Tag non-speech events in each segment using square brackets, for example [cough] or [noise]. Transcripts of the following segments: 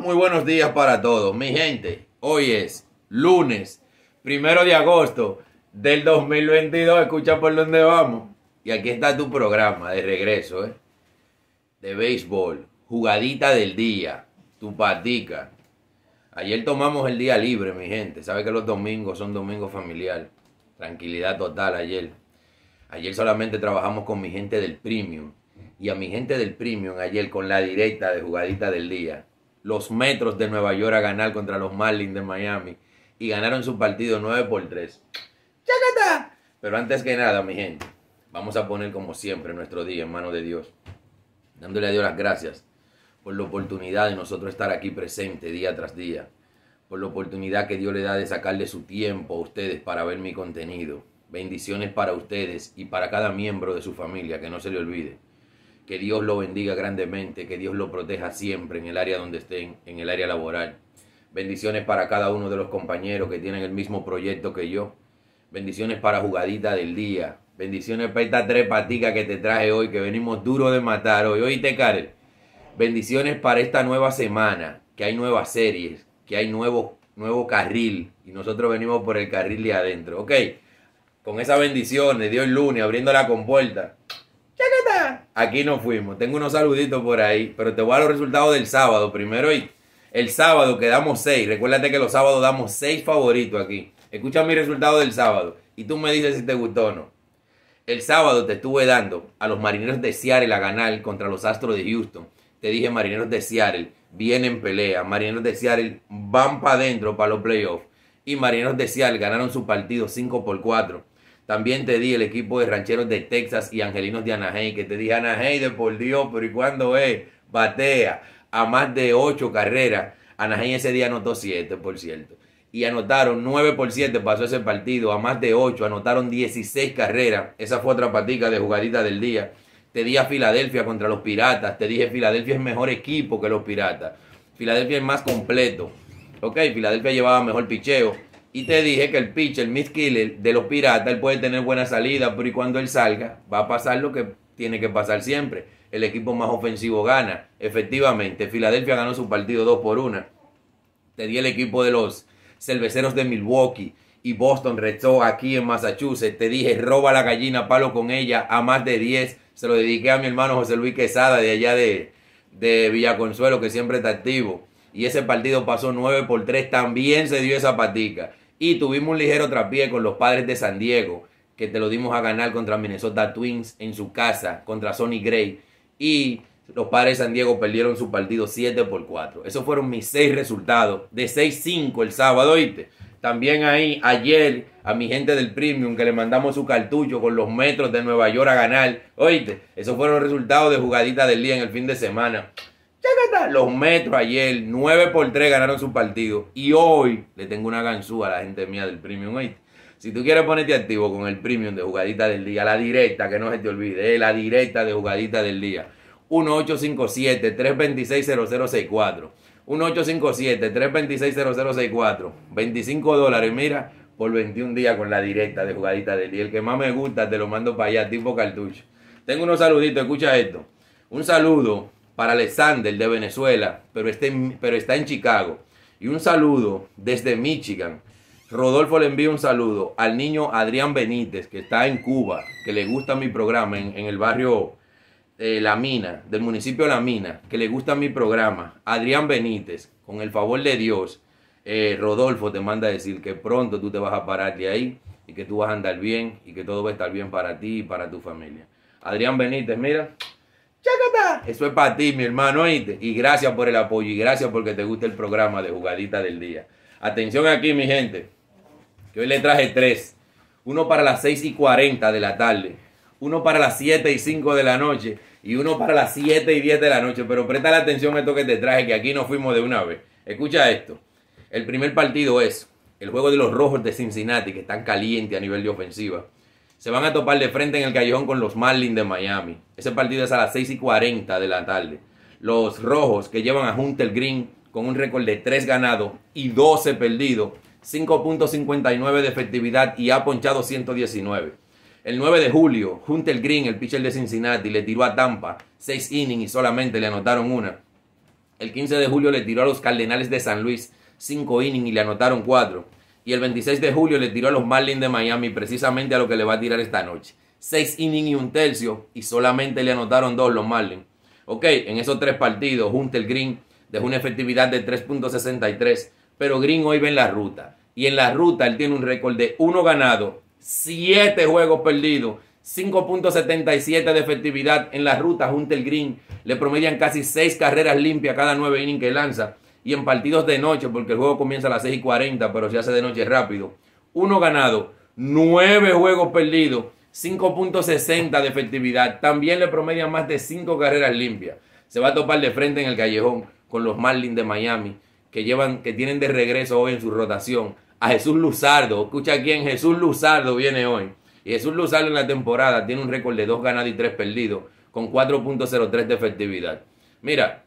Muy buenos días para todos, mi gente. Hoy es lunes, primero de agosto del 2022. Escucha por dónde vamos. Y aquí está tu programa de regreso, ¿eh? De béisbol, jugadita del día, tu patica. Ayer tomamos el día libre, mi gente. Sabe que los domingos son domingos familiar. Tranquilidad total ayer. Ayer solamente trabajamos con mi gente del premium. Y a mi gente del premium ayer con la directa de jugadita del día los Metros de Nueva York a ganar contra los Marlins de Miami y ganaron su partido 9 por 3. ¡Chacata! Pero antes que nada, mi gente, vamos a poner como siempre nuestro día en manos de Dios, dándole a Dios las gracias por la oportunidad de nosotros estar aquí presente día tras día, por la oportunidad que Dios le da de sacarle su tiempo a ustedes para ver mi contenido. Bendiciones para ustedes y para cada miembro de su familia, que no se le olvide. Que Dios lo bendiga grandemente, que Dios lo proteja siempre en el área donde estén, en el área laboral. Bendiciones para cada uno de los compañeros que tienen el mismo proyecto que yo. Bendiciones para Jugadita del Día. Bendiciones para estas tres que te traje hoy, que venimos duro de matar hoy. Oíste, Karel. Bendiciones para esta nueva semana, que hay nuevas series, que hay nuevo, nuevo carril. Y nosotros venimos por el carril de adentro. Ok, con esas bendiciones, Dios lunes, abriendo la compuerta. está aquí nos fuimos. Tengo unos saluditos por ahí, pero te voy a los resultados del sábado primero. Y el sábado quedamos seis. Recuérdate que los sábados damos seis favoritos aquí. Escucha mi resultado del sábado y tú me dices si te gustó o no. El sábado te estuve dando a los marineros de Seattle a ganar contra los Astros de Houston. Te dije, marineros de Seattle, vienen pelea. Marineros de Seattle van para adentro para los playoffs. Y marineros de Seattle ganaron su partido 5 por 4 también te di el equipo de rancheros de Texas y angelinos de Anaheim, que te dije, Anaheim, por Dios, pero ¿y cuándo es? Batea a más de 8 carreras. Anaheim ese día anotó 7, por cierto. Y anotaron 9 por 7, pasó ese partido, a más de 8, anotaron 16 carreras. Esa fue otra patica de jugadita del día. Te di a Filadelfia contra los Piratas. Te dije Filadelfia es mejor equipo que los Piratas. Filadelfia es más completo. Ok, Filadelfia llevaba mejor picheo. Y te dije que el pitcher, el miss killer de los piratas, él puede tener buena salida, pero y cuando él salga, va a pasar lo que tiene que pasar siempre. El equipo más ofensivo gana. Efectivamente, Filadelfia ganó su partido 2 por 1. Te di el equipo de los cerveceros de Milwaukee y Boston restó aquí en Massachusetts. Te dije, roba la gallina, palo con ella, a más de 10. Se lo dediqué a mi hermano José Luis Quesada de allá de, de Villaconsuelo, que siempre está activo. Y ese partido pasó 9 por 3. También se dio esa patica. Y tuvimos un ligero traspié con los padres de San Diego, que te lo dimos a ganar contra Minnesota Twins en su casa, contra Sonny Gray. Y los padres de San Diego perdieron su partido 7 por 4. Esos fueron mis seis resultados, de 6-5 el sábado, ¿oíste? También ahí, ayer, a mi gente del Premium, que le mandamos su cartucho con los metros de Nueva York a ganar. Oíste, esos fueron los resultados de jugadita del día en el fin de semana. Los metros ayer, 9 por 3 ganaron su partido. Y hoy le tengo una ganzúa a la gente mía del Premium 8. Si tú quieres ponerte activo con el Premium de jugadita del día, la directa, que no se te olvide, eh, la directa de jugadita del día. 857 326 0064 857 326 0064 25 dólares, mira, por 21 días con la directa de jugadita del día. El que más me gusta, te lo mando para allá, tipo cartucho. Tengo unos saluditos, escucha esto. Un saludo para Alexander de Venezuela, este, pero, está en Chicago. Y un saludo desde Michigan. Rodolfo le envía un saludo al niño Adrián Benítez, que está en Cuba, que le gusta mi programa en, el barrio eh, La Mina, del municipio La Mina, que le gusta mi programa. Adrián Benítez, con el favor de Dios, eh, Rodolfo te manda a decir que pronto tú te vas a parar de ahí y que tú vas a andar bien y que todo va a estar bien para ti y para tu familia. Adrián Benítez, mira, ¡Chacata! Eso es para ti, mi hermano, Y gracias por el apoyo y gracias porque te gusta el programa de Jugadita del Día. Atención aquí, mi gente, que hoy le traje tres. Uno para las 6 y 40 de la tarde, uno para las 7 y 5 de la noche y uno para las 7 y 10 de la noche. Pero presta la atención a esto que te traje, que aquí no fuimos de una vez. Escucha esto. El primer partido es el juego de los Rojos de Cincinnati, que están caliente a nivel de ofensiva se van a topar de frente en el callejón con los Marlins de Miami. Ese partido es a las 6 y 40 de la tarde. Los Rojos que llevan a Hunter Green con un récord de 3 ganados y 12 perdidos. 5.59 de efectividad y ha ponchado 119. El 9 de julio, Hunter Green, el pitcher de Cincinnati, le tiró a Tampa 6 innings y solamente le anotaron una. El 15 de julio le tiró a los Cardenales de San Luis 5 innings y le anotaron 4. Y el 26 de julio le tiró a los Marlins de Miami, precisamente a lo que le va a tirar esta noche. Seis innings y un tercio, y solamente le anotaron dos los Marlins. Ok, en esos tres partidos, Hunter Green dejó una efectividad de 3.63, pero Green hoy va en la ruta. Y en la ruta él tiene un récord de uno ganado, siete juegos perdidos, 5.77 de efectividad en la ruta. Hunter Green le promedian casi seis carreras limpias cada nueve innings que lanza y en partidos de noche, porque el juego comienza a las 6 y 40, pero se hace de noche rápido. Uno ganado, nueve juegos perdidos, 5.60 de efectividad. También le promedia más de cinco carreras limpias. Se va a topar de frente en el callejón con los Marlins de Miami, que, llevan, que tienen de regreso hoy en su rotación a Jesús Luzardo. Escucha quién, Jesús Luzardo viene hoy. Y Jesús Luzardo en la temporada tiene un récord de dos ganados y tres perdidos, con 4.03 de efectividad. Mira,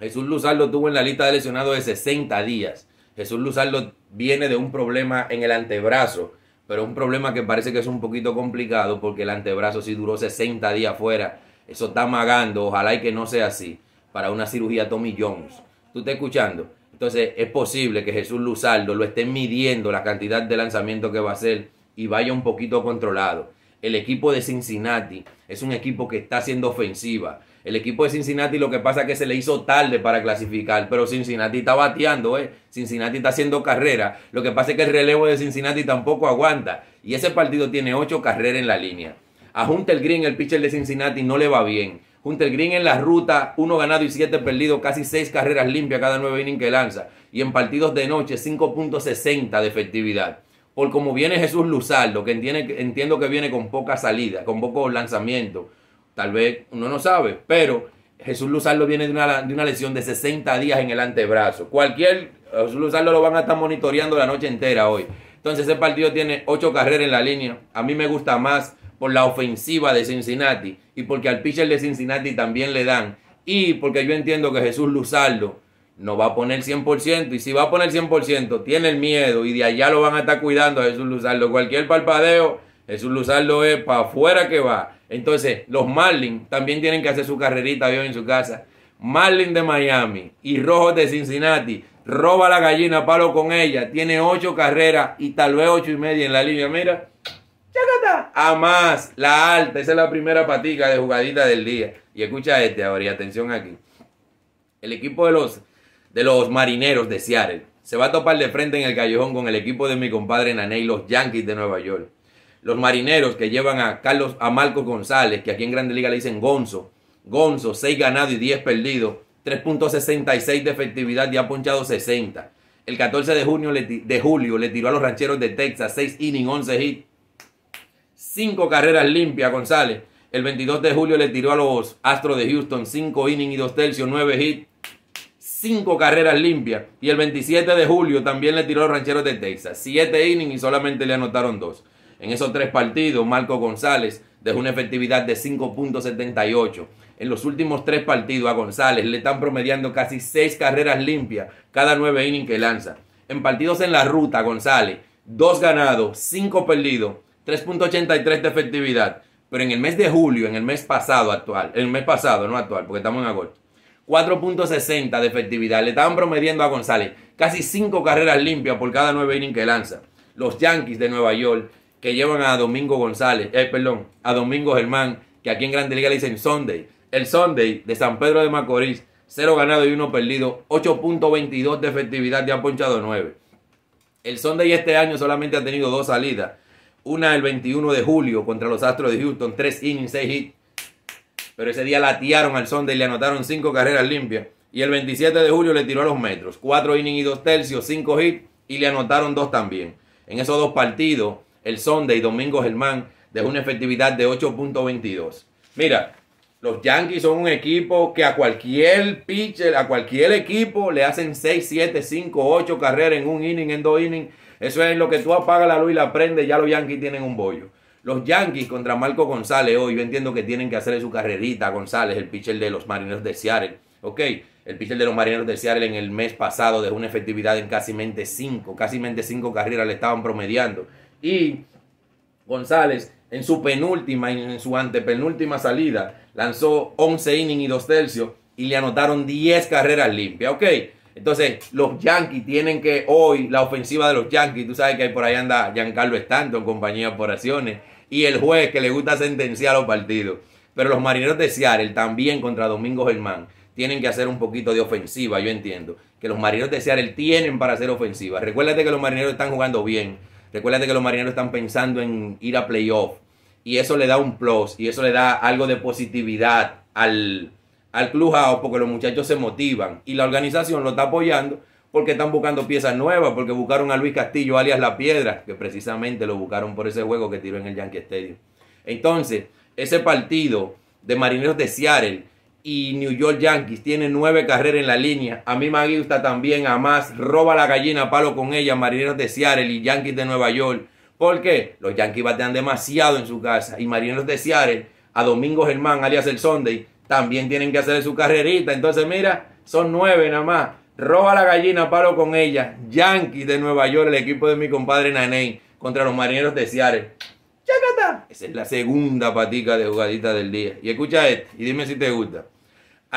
Jesús Luzardo tuvo en la lista de lesionados de 60 días. Jesús Luzardo viene de un problema en el antebrazo, pero un problema que parece que es un poquito complicado porque el antebrazo sí duró 60 días fuera. Eso está magando. ojalá y que no sea así, para una cirugía Tommy Jones. ¿Tú estás escuchando? Entonces es posible que Jesús Luzardo lo esté midiendo la cantidad de lanzamiento que va a hacer y vaya un poquito controlado. El equipo de Cincinnati es un equipo que está haciendo ofensiva el equipo de Cincinnati lo que pasa es que se le hizo tarde para clasificar, pero Cincinnati está bateando, ¿eh? Cincinnati está haciendo carrera. Lo que pasa es que el relevo de Cincinnati tampoco aguanta. Y ese partido tiene ocho carreras en la línea. A Hunter Green, el pitcher de Cincinnati, no le va bien. Hunter Green en la ruta, uno ganado y siete perdidos, casi seis carreras limpias cada nueve inning que lanza. Y en partidos de noche, 5.60 de efectividad. Por como viene Jesús Luzardo, que entiendo que viene con poca salida, con poco lanzamiento, Tal vez uno no sabe, pero Jesús Luzardo viene de una, de una lesión de 60 días en el antebrazo. Cualquier Jesús Luzardo lo van a estar monitoreando la noche entera hoy. Entonces ese partido tiene ocho carreras en la línea. A mí me gusta más por la ofensiva de Cincinnati y porque al pitcher de Cincinnati también le dan. Y porque yo entiendo que Jesús Luzardo no va a poner 100% y si va a poner 100% tiene el miedo y de allá lo van a estar cuidando a Jesús Luzardo. Cualquier palpadeo Jesús Luzardo es para afuera que va. Entonces, los Marlins también tienen que hacer su carrerita hoy en su casa. Marlins de Miami y Rojos de Cincinnati. Roba la gallina, palo con ella. Tiene ocho carreras y tal vez ocho y media en la línea. Mira. ¡Chacata! A más, la alta. Esa es la primera patica de jugadita del día. Y escucha este ahora y atención aquí. El equipo de los, de los marineros de Seattle se va a topar de frente en el callejón con el equipo de mi compadre Naney, los Yankees de Nueva York los marineros que llevan a Carlos, a Marco González, que aquí en Grande Liga le dicen Gonzo. Gonzo, 6 ganados y 10 perdidos, 3.66 de efectividad y ha ponchado 60. El 14 de, junio, de julio le tiró a los rancheros de Texas 6 innings, 11 hits, 5 carreras limpias, González. El 22 de julio le tiró a los Astros de Houston 5 innings y 2 tercios, 9 hits, 5 carreras limpias. Y el 27 de julio también le tiró a los rancheros de Texas 7 innings y solamente le anotaron 2. En esos tres partidos, Marco González dejó una efectividad de 5.78. En los últimos tres partidos a González le están promediando casi seis carreras limpias cada nueve innings que lanza. En partidos en la ruta, González, dos ganados, cinco perdidos, 3.83 de efectividad. Pero en el mes de julio, en el mes pasado actual, en el mes pasado, no actual, porque estamos en agosto, 4.60 de efectividad. Le estaban promediando a González casi cinco carreras limpias por cada nueve innings que lanza. Los Yankees de Nueva York que llevan a Domingo González, eh, perdón, a Domingo Germán, que aquí en Grande Liga le dicen Sunday. El Sunday de San Pedro de Macorís, Cero ganado y uno perdido, 8.22 de efectividad, ya han ponchado 9. El Sunday este año solamente ha tenido dos salidas. Una el 21 de julio contra los Astros de Houston, 3 innings, 6 hits. Pero ese día latearon al Sunday y le anotaron cinco carreras limpias. Y el 27 de julio le tiró a los metros, 4 innings y 2 tercios, 5 hits y le anotaron 2 también. En esos dos partidos, el Sunday, Domingo Germán, dejó una efectividad de 8.22. Mira, los Yankees son un equipo que a cualquier pitcher, a cualquier equipo le hacen 6, 7, 5, 8 carreras en un inning, en dos innings. Eso es lo que tú apagas la luz y la prendes, ya los Yankees tienen un bollo. Los Yankees contra Marco González hoy, yo entiendo que tienen que hacerle su carrerita a González, el pitcher de los Marineros de Seattle. Ok, el pitcher de los Marineros de Seattle en el mes pasado dejó una efectividad en casi 5, casi 5 carreras le estaban promediando. Y González, en su penúltima y en su antepenúltima salida, lanzó 11 innings y 2 tercios y le anotaron 10 carreras limpias. Ok, entonces los Yankees tienen que hoy, la ofensiva de los Yankees, tú sabes que ahí por ahí anda Giancarlo Stanton, compañía por operaciones, y el juez que le gusta sentenciar los partidos. Pero los marineros de Seattle también contra Domingo Germán tienen que hacer un poquito de ofensiva, yo entiendo. Que los marineros de Seattle tienen para hacer ofensiva. Recuérdate que los marineros están jugando bien Recuerda que los marineros están pensando en ir a playoff. Y eso le da un plus. Y eso le da algo de positividad al, club house porque los muchachos se motivan. Y la organización lo está apoyando porque están buscando piezas nuevas. Porque buscaron a Luis Castillo, alias La Piedra, que precisamente lo buscaron por ese juego que tiró en el Yankee Stadium. Entonces, ese partido de marineros de Seattle y New York Yankees. Tiene nueve carreras en la línea. A mí me gusta también. A más, roba la gallina, palo con ella. Marineros de Seattle y Yankees de Nueva York. ¿Por qué? Los Yankees batean demasiado en su casa. Y Marineros de Seattle, a Domingo Germán, alias el Sunday, también tienen que hacer su carrerita. Entonces, mira, son nueve nada más. Roba la gallina, palo con ella. Yankees de Nueva York, el equipo de mi compadre Naney, contra los Marineros de Seattle. Esa es la segunda patica de jugadita del día. Y escucha esto, y dime si te gusta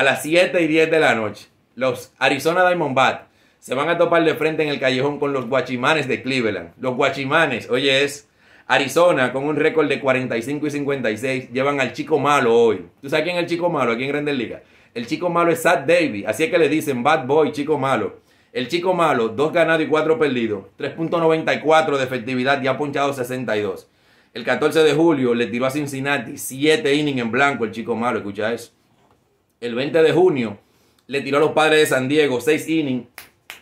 a las 7 y 10 de la noche. Los Arizona Diamondbacks se van a topar de frente en el callejón con los Guachimanes de Cleveland. Los Guachimanes, oye, es Arizona con un récord de 45 y 56. Llevan al chico malo hoy. ¿Tú sabes quién es el chico malo aquí en Grandes Ligas? El chico malo es Sad Davis. Así es que le dicen Bad Boy, chico malo. El chico malo, dos ganados y cuatro perdidos. 3.94 de efectividad y ha ponchado 62. El 14 de julio le tiró a Cincinnati 7 innings en blanco el chico malo. Escucha eso el 20 de junio, le tiró a los padres de San Diego 6 innings,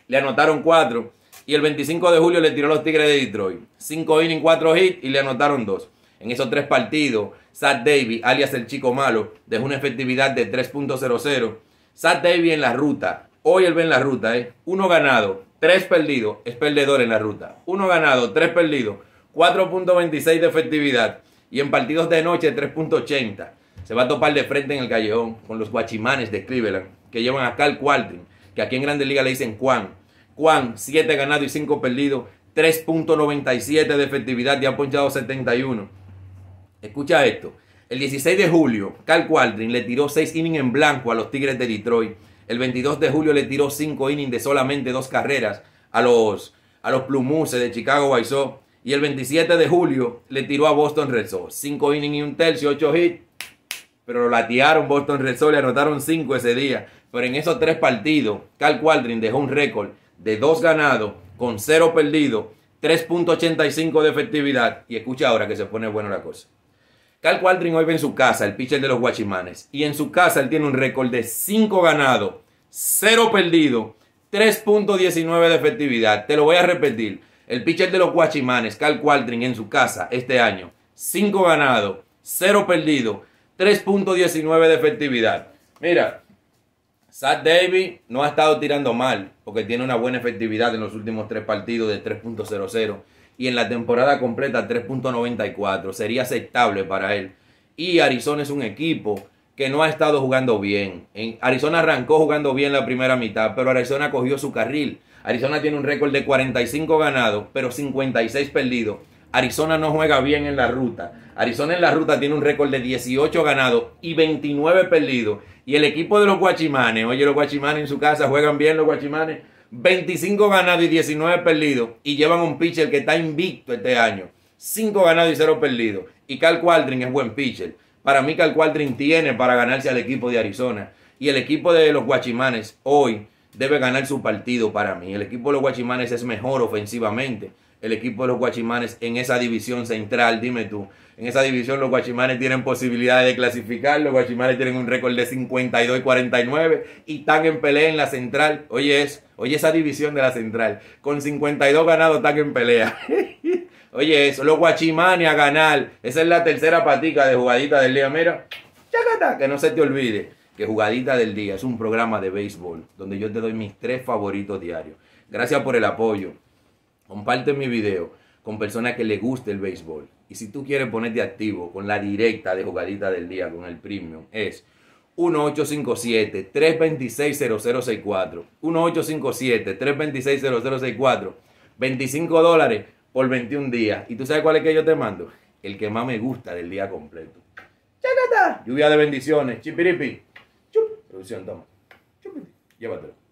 le anotaron 4. Y el 25 de julio le tiró a los Tigres de Detroit. 5 innings, 4 hits y le anotaron 2. En esos tres partidos, Sat Davis, alias el chico malo, dejó una efectividad de 3.00. Sat Davis en la ruta. Hoy él ve en la ruta, ¿eh? Uno ganado, tres perdidos. Es perdedor en la ruta. Uno ganado, tres perdidos. 4.26 de efectividad. Y en partidos de noche, 3.80 se va a topar de frente en el callejón con los guachimanes de Cleveland, que llevan a Cal Qualtrin. que aquí en Grandes Ligas le dicen Juan. Juan, 7 ganados y 5 perdidos, 3.97 de efectividad y ha ponchado 71. Escucha esto. El 16 de julio, Cal Qualtrin le tiró 6 innings en blanco a los Tigres de Detroit. El 22 de julio le tiró 5 innings de solamente dos carreras a los, a los Plumuses de Chicago White Y el 27 de julio le tiró a Boston Red Sox. 5 innings y un tercio, 8 hits, pero lo latearon Boston Red Sox, le anotaron 5 ese día. Pero en esos tres partidos, Cal Qualdrin dejó un récord de 2 ganados con 0 perdido 3.85 de efectividad. Y escucha ahora que se pone bueno la cosa. Cal Qualdrin hoy ve en su casa, el pitcher de los Guachimanes. Y en su casa él tiene un récord de 5 ganados, 0 perdido, 3.19 de efectividad. Te lo voy a repetir. El pitcher de los Guachimanes, Cal Qualdrin, en su casa este año, 5 ganados, 0 perdido 3.19 de efectividad. Mira, Sad Davis no ha estado tirando mal, porque tiene una buena efectividad en los últimos tres partidos de 3.00 y en la temporada completa 3.94. Sería aceptable para él. Y Arizona es un equipo que no ha estado jugando bien. En Arizona arrancó jugando bien la primera mitad, pero Arizona cogió su carril. Arizona tiene un récord de 45 ganados, pero 56 perdidos Arizona no juega bien en la ruta. Arizona en la ruta tiene un récord de 18 ganados y 29 perdidos. Y el equipo de los Guachimanes, oye, los Guachimanes en su casa juegan bien los Guachimanes, 25 ganados y 19 perdidos. Y llevan un pitcher que está invicto este año. 5 ganados y 0 perdidos. Y Cal Qualdrin es buen pitcher. Para mí Cal Qualdrin tiene para ganarse al equipo de Arizona. Y el equipo de los Guachimanes hoy debe ganar su partido para mí. El equipo de los Guachimanes es mejor ofensivamente el equipo de los Guachimanes en esa división central, dime tú. En esa división los Guachimanes tienen posibilidades de clasificar, los Guachimanes tienen un récord de 52 y 49 y están en pelea en la central. Oye eso, oye esa división de la central. Con 52 ganados están en pelea. [laughs] oye eso, los Guachimanes a ganar. Esa es la tercera patica de jugadita del día. Mira, chacata, que no se te olvide que Jugadita del Día es un programa de béisbol donde yo te doy mis tres favoritos diarios. Gracias por el apoyo. Comparte mi video con personas que les guste el béisbol. Y si tú quieres ponerte activo con la directa de jugadita del día, con el premium, es 1857-326-0064. 857 326 0064 25 dólares por 21 días. ¿Y tú sabes cuál es que yo te mando? El que más me gusta del día completo. ¡Chacata! Lluvia de bendiciones. Chipiripi. Chup. Producción, toma. Chupiti. Llévatelo.